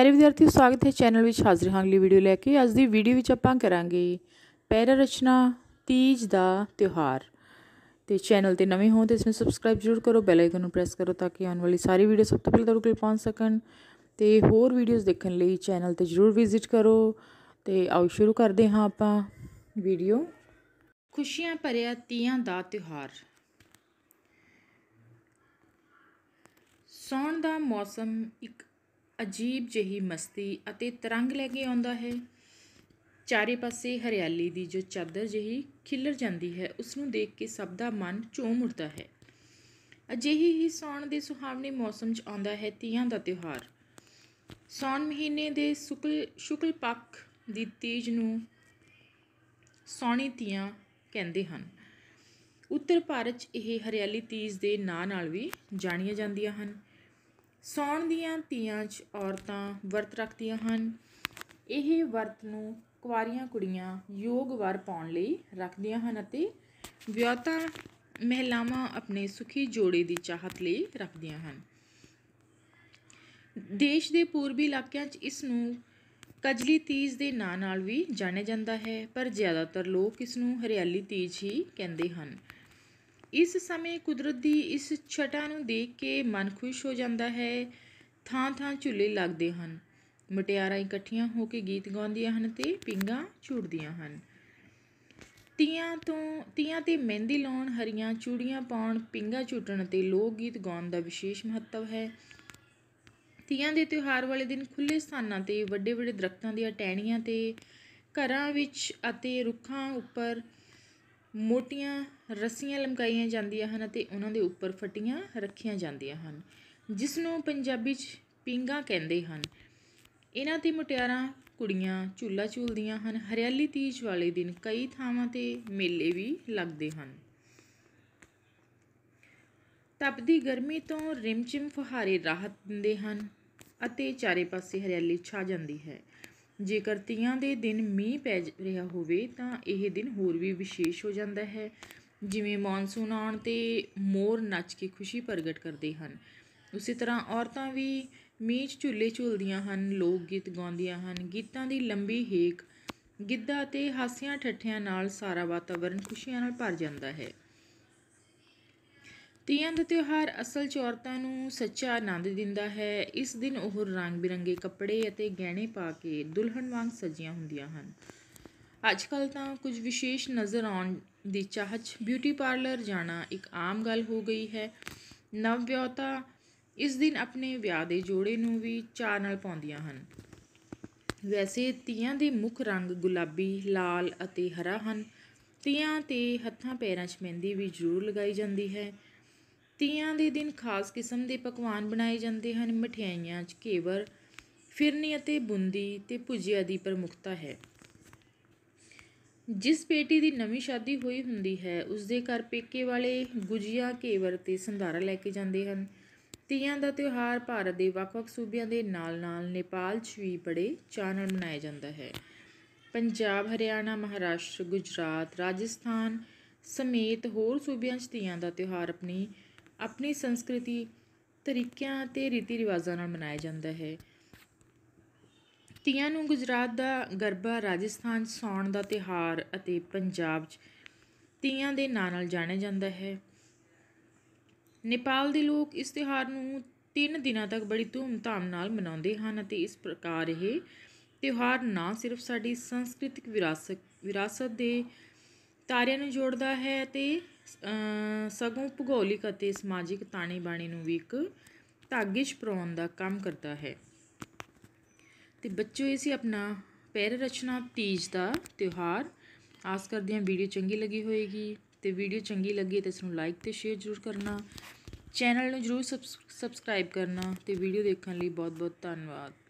ਪਿਆਰੇ ਵਿਦਿਆਰਥੀਓ ਸਵਾਗਤ ਹੈ ਚੈਨਲ ਵਿੱਚ ਹਾਜ਼ਰ ਹਾਂ ਅਗਲੀ ਵੀਡੀਓ ਲੈ ਕੇ ਅੱਜ ਦੀ ਵੀਡੀਓ ਵਿੱਚ ਆਪਾਂ ਕਰਾਂਗੇ ਪੈਰਾ ਰਚਨਾ ਤੀਜ ਦਾ ਤਿਉਹਾਰ ਤੇ ਚੈਨਲ ਤੇ ਨਵੇਂ ਹੋ ਤੇ ਇਸ ਨੂੰ ਸਬਸਕ੍ਰਾਈਬ ਜ਼ਰੂਰ ਕਰੋ ਬੈਲ ਆਈਕਨ ਨੂੰ ਪ੍ਰੈਸ ਕਰੋ ਤਾਂ ਕਿ ਆਉਣ ਵਾਲੀ ਸਾਰੀ ਵੀਡੀਓ ਸਭ ਤੋਂ ਪਹਿਲਾਂ ਤੁਹਾਡੇ ਕੋਲ ਪਹੁੰਚ ਸਕਣ ਤੇ ਹੋਰ ਵੀਡੀਓਜ਼ ਦੇਖਣ ਲਈ ਚੈਨਲ ਤੇ ਜ਼ਰੂਰ ਵਿਜ਼ਿਟ ਕਰੋ ਤੇ ਆਓ ਸ਼ੁਰੂ ਕਰਦੇ ਹਾਂ ਆਪਾਂ ਵੀਡੀਓ ਖੁਸ਼ੀਆਂ ਭਰਿਆ ਤੀਆਂ ਦਾ ਤਿਉਹਾਰ ਸੌਣ ਦਾ ਮੌਸਮ ਇੱਕ ਅਜੀਬ ਜਿਹੀ ਮਸਤੀ ਅਤੇ ਤਰੰਗ ਲੈ ਕੇ ਆਉਂਦਾ ਹੈ ਚਾਰੇ ਪਾਸੇ ਹਰਿਆਲੀ ਦੀ ਜੋ ਚਾਦਰ ਜਿਹੀ ਖਿੱਲਰ ਜਾਂਦੀ ਹੈ ਉਸ ਨੂੰ ਦੇਖ ਕੇ ਸਭ ਦਾ ਮਨ ਝੂਮ ਉੱਠਦਾ ਹੈ ਅਜਿਹੀ ਹੀ ਸੌਣ ਦੇ ਸੁਹਾਵਣੇ ਮੌਸਮ 'ਚ ਆਉਂਦਾ ਹੈ ਤੀਆਂ ਦਾ ਤਿਉਹਾਰ ਸੌਣ ਮਹੀਨੇ ਦੇ ਸ਼ੁਕਲ ਸ਼ੁਕਲ ਪੱਖ ਦੀ ਤੀਜ ਨੂੰ ਸੌਣੀ ਤੀਆਂ ਕਹਿੰਦੇ ਹਨ ਉੱਤਰ ਭਾਰਤ 'ਚ ਇਹ ਹਰਿਆਲੀ ਤੀਜ ਦੇ ਨਾਂ ਨਾਲ ਵੀ ਜਾਣੀਆਂ ਜਾਂਦੀਆਂ ਹਨ ਸੌਣ ਦੀਆਂ ਤੀਆਂ 'ਚ ਔਰਤਾਂ ਵਰਤ ਰੱਖਦੀਆਂ ਹਨ ਇਹ ਵਰਤ ਨੂੰ ਕੁਵਾਰੀਆਂ ਕੁੜੀਆਂ ਯੋਗ ਵਰ ਪਾਉਣ ਲਈ ਰੱਖਦੀਆਂ ਹਨ ਅਤੇ ਵਿਆਹਤਾ ਮਹਿਲਾਵਾਂ ਆਪਣੇ ਸੁਖੀ ਜੋੜੇ ਦੀ ਚਾਹਤ ਲਈ ਰੱਖਦੀਆਂ ਹਨ ਦੇਸ਼ ਦੇ ਪੂਰਬੀ ਇਲਾਕਿਆਂ 'ਚ ਇਸ ਨੂੰ ਕਜਲੀ ਤੀਜ ਦੇ ਨਾਂ ਨਾਲ ਵੀ ਜਾਣਿਆ ਜਾਂਦਾ ਹੈ ਪਰ ਜ਼ਿਆਦਾਤਰ ਲੋਕ ਇਸ ਨੂੰ ਹਰਿਆਲੀ ਤੀਜ ਹੀ ਕਹਿੰਦੇ ਹਨ ਇਸ ਸਮੇਂ ਕੁਦਰਤ ਦੀ ਇਸ ਛਟਾ ਨੂੰ ਦੇਖ ਕੇ ਮਨ ਖੁਸ਼ ਹੋ ਜਾਂਦਾ ਹੈ ਥਾਂ ਥਾਂ ਝੁੱਲੇ ਲੱਗਦੇ ਹਨ ਮਟਿਆਰਾਂ ਇਕੱਠੀਆਂ ਹੋ ਕੇ ਗੀਤ ਗਾਉਂਦੀਆਂ ਹਨ ਤੇ ਪਿੰਗਾ ਝੂੜਦੀਆਂ ਹਨ ਤੀਆਂ ਤੋਂ ਤੀਆਂ ਤੇ ਮਹਿੰਦੀ ਲਾਉਣ ਹਰੀਆਂ ਚੂੜੀਆਂ ਪਾਉਣ ਪਿੰਗਾ ਝੂਟਣ ਤੇ ਲੋਕ ਗੀਤ ਗਾਉਣ ਦਾ ਵਿਸ਼ੇਸ਼ ਮਹੱਤਵ ਹੈ ਤੀਆਂ ਦੇ ਤਿਉਹਾਰ ਵਾਲੇ ਦਿਨ ਖੁੱਲੇ ਸਥਾਨਾਂ ਤੇ ਵੱਡੇ ਵੱਡੇ ਦਰਖਤਾਂ ਦੀਆਂ ਟਹਿਣੀਆਂ ਤੇ ਘਰਾਂ ਵਿੱਚ ਅਤੇ ਰੁੱਖਾਂ ਉੱਪਰ ਮੋਟੀਆਂ ਰੱਸੀਆਂ ਲਮਕਾਈਆਂ ਜਾਂਦੀਆਂ ਹਨ ਅਤੇ ਉਹਨਾਂ ਦੇ ਉੱਪਰ ਫਟੀਆਂ ਰੱਖੀਆਂ ਜਾਂਦੀਆਂ ਹਨ ਜਿਸ ਨੂੰ ਪੰਜਾਬੀ 'ਚ ਪਿੰਗਾ ਕਹਿੰਦੇ ਹਨ ਇਹਨਾਂ 'ਤੇ ਮੁਟਿਆਰਾਂ ਕੁੜੀਆਂ ਝੂਲਾ ਝੂਲਦੀਆਂ ਹਨ ਹਰਿਆਲੀ ਤੀਜ ਵਾਲੇ ਦਿਨ ਕਈ ਥਾਵਾਂ 'ਤੇ ਮੇਲੇ ਵੀ ਲੱਗਦੇ ਹਨ ਤਪਦੀ ਗਰਮੀ ਤੋਂ ਰਿਮਚਿਮ ਫੁਹਾਰੇ ਰਾਹਤ ਦਿੰਦੇ ਹਨ ਅਤੇ ਚਾਰੇ ਪਾਸੇ ਹਰਿਆਲੀ ਛਾ ਜਾਂਦੀ ਹੈ ਜੇਕਰ ਤੀਆਂ ਦੇ ਦਿਨ ਮੀਂਹ ਪੈ ਰਿਹਾ ਹੋਵੇ ਤਾਂ ਇਹ ਦਿਨ ਹੋਰ ਵੀ ਵਿਸ਼ੇਸ਼ ਹੋ ਜਾਂਦਾ ਹੈ ਜਿਵੇਂ ਮੌਨਸੂਨ ਆਉਣ ਤੇ ਮੋਰ ਨੱਚ ਕੇ ਖੁਸ਼ੀ ਪ੍ਰਗਟ ਕਰਦੇ ਹਨ ਉਸੇ ਤਰ੍ਹਾਂ ਔਰਤਾਂ ਵੀ ਮੀਂਹ ਝੁੱਲੇ ਝੁੱਲਦੀਆਂ ਹਨ ਲੋਕ ਗੀਤ ਗਾਉਂਦੀਆਂ ਹਨ ਗੀਤਾਂ ਦੀ ਲੰਬੀ ਹੇਕ ਗਿੱਧਾ ਤੇ ਹਾਸਿਆਂ ਠੱਠਿਆਂ ਨਾਲ ਸਾਰਾ ਵਾਤਾਵਰਣ ਖੁਸ਼ੀਆਂ ਨਾਲ ਭਰ ਜਾਂਦਾ ਹੈ ਤੀਆਂ ਦਾ ਤਿਉਹਾਰ ਅਸਲ 'ਚ ਔਰਤਾਂ ਨੂੰ ਸੱਚਾ ਆਨੰਦ ਦਿੰਦਾ ਹੈ ਇਸ ਦਿਨ ਉਹ ਰੰਗ ਬਿਰੰਗੇ ਕੱਪੜੇ ਅਤੇ ਗਹਿਣੇ ਪਾ ਕੇ ਦੁਲਹਨ ਵਾਂਗ ਸਜੀਆਂ ਹੁੰਦੀਆਂ ਹਨ ਅੱਜ ਕੱਲ ਤਾਂ ਕੁਝ ਵਿਸ਼ੇਸ਼ ਨਜ਼ਰ ਆਉਣ ਦੀ ਚਾਹਤ ਬਿਊਟੀ ਪਾਰਲਰ ਜਾਣਾ ਇੱਕ ਆਮ ਗੱਲ ਹੋ ਗਈ ਹੈ ਨਵ ਵਿਆਹਤਾ ਇਸ ਦਿਨ ਆਪਣੇ ਵਿਆਹ ਦੇ ਜੋੜੇ ਨੂੰ ਵੀ ਚਾਹ ਨਾਲ ਪਾਉਂਦੀਆਂ ਹਨ ਵੈਸੇ ਤੀਆਂ ਦੇ ਮੁੱਖ ਰੰਗ ਗੁਲਾਬੀ ਲਾਲ ਅਤੇ ਹਰਾ ਹਨ ਤੀਆਂ ਤੇ ਹੱਥਾਂ ਪੈਰਾਂ 'ਚ ਮਹਿੰਦੀ ਵੀ ਜ਼ਰੂਰ ਲਗਾਈ ਜਾਂਦੀ ਹੈ ਤੀਆਂ ਦੇ ਦਿਨ ਖਾਸ ਕਿਸਮ ਦੇ ਪਕਵਾਨ ਬਣਾਏ ਜਾਂਦੇ ਹਨ ਮਠਿਆਈਆਂ 'ਚ ਘੇਵਰ ਫਿਰਨੀ ਅਤੇ ਬੁੰਦੀ ਤੇ ਭੁਜੀਆ ਦੀ ਪ੍ਰਮੁਖਤਾ ਹੈ ਜਿਸ ਬੇਟੀ ਦੀ ਨਵੀਂ ਸ਼ਾਦੀ ਹੋਈ ਹੁੰਦੀ ਹੈ ਉਸ ਦੇ ਘਰ ਪੇਕੇ ਵਾਲੇ ਗੁਜੀਆ ਘੇਵਰ ਤੇ ਸੰਧਾਰਾ ਲੈ ਕੇ ਜਾਂਦੇ ਹਨ ਤੀਆਂ ਦਾ ਤਿਉਹਾਰ ਭਾਰਤ ਦੇ ਵੱਖ-ਵੱਖ ਸੂਬਿਆਂ ਦੇ ਨਾਲ-ਨਾਲ ਨੇਪਾਲ 'ਚ ਵੀ ਬੜੇ ਚਾਅ ਨਾਲ ਮਨਾਇਆ ਜਾਂਦਾ ਹੈ ਪੰਜਾਬ ਹਰਿਆਣਾ ਮਹਾਰਾਸ਼ਟਰ ਗੁਜਰਾਤ ਰਾਜਸਥਾਨ ਸਮੇਤ ਹੋਰ ਸੂਬਿਆਂ 'ਚ ਤੀਆਂ ਦਾ ਤਿਉਹਾਰ ਆਪਣੀ ਆਪਣੀ ਸੰਸਕ੍ਰਿਤੀ ਤਰੀਕਿਆਂ ਤੇ ਰੀਤੀ ਰਿਵਾਜ਼ਾਂ ਨਾਲ ਮਨਾਇਆ ਜਾਂਦਾ ਹੈ ਤੀਆਂ ਨੂੰ ਗੁਜਰਾਤ ਦਾ ਗਰਬਾ ਰਾਜਸਥਾਨ ਸੌਣ ਦਾ ਤਿਹਾਰ ਅਤੇ ਪੰਜਾਬ 'ਚ ਤੀਆਂ ਦੇ ਨਾਂ ਨਾਲ ਜਾਣਿਆ ਜਾਂਦਾ ਹੈ ਨੇਪਾਲ ਦੇ ਲੋਕ ਇਸ ਤਿਹਾਰ ਨੂੰ 3 ਦਿਨਾਂ ਤੱਕ ਬੜੀ ਧੂਮ-ਧਾਮ ਨਾਲ ਮਨਾਉਂਦੇ ਹਨ ਅਤੇ ਇਸ ਪ੍ਰਕਾਰ ਇਹ ਤਿਉਹਾਰ ਨਾ ਸਿਰਫ ਸਾਡੀ ਸੰਸਕ੍ਰਿਤਿਕ ਵਿਰਾਸਤ ਵਿਰਾਸਤ ਦੇ ਤਾਰਿਆਂ ਨੂੰ ਜੋੜਦਾ ਹੈ ਤੇ ਸਗੋਂ ਭੂਗੋਲਿਕ ਅਤੇ ਸਮਾਜਿਕ ਤਾਣੇ ਬਾਣੇ ਨੂੰ ਵੀ ਇੱਕ ਧਾਗੇ ਪਰੋਣ ਦਾ ਕੰਮ ਕਰਦਾ ਹੈ ਤੇ ਬੱਚਿਓ ਇਹ ਸੀ ਆਪਣਾ ਪੈਰ ਰਚਨਾ ਤੀਜ ਦਾ ਤਿਉਹਾਰ ਆਸ ਕਰਦੇ ਹਾਂ ਵੀਡੀਓ ਚੰਗੀ ਲੱਗੀ ਹੋਏਗੀ ਤੇ ਵੀਡੀਓ ਚੰਗੀ ਲੱਗੀ ਤੇ ਇਸ ਨੂੰ ਲਾਈਕ ਤੇ ਸ਼ੇਅਰ ਜ਼ਰੂਰ ਕਰਨਾ ਚੈਨਲ ਨੂੰ ਜ਼ਰੂਰ ਸਬਸਕ੍ਰਾਈਬ ਕਰਨਾ ਤੇ ਵੀਡੀਓ ਦੇਖਣ ਲਈ ਬਹੁਤ ਬਹੁਤ ਧੰਨਵਾਦ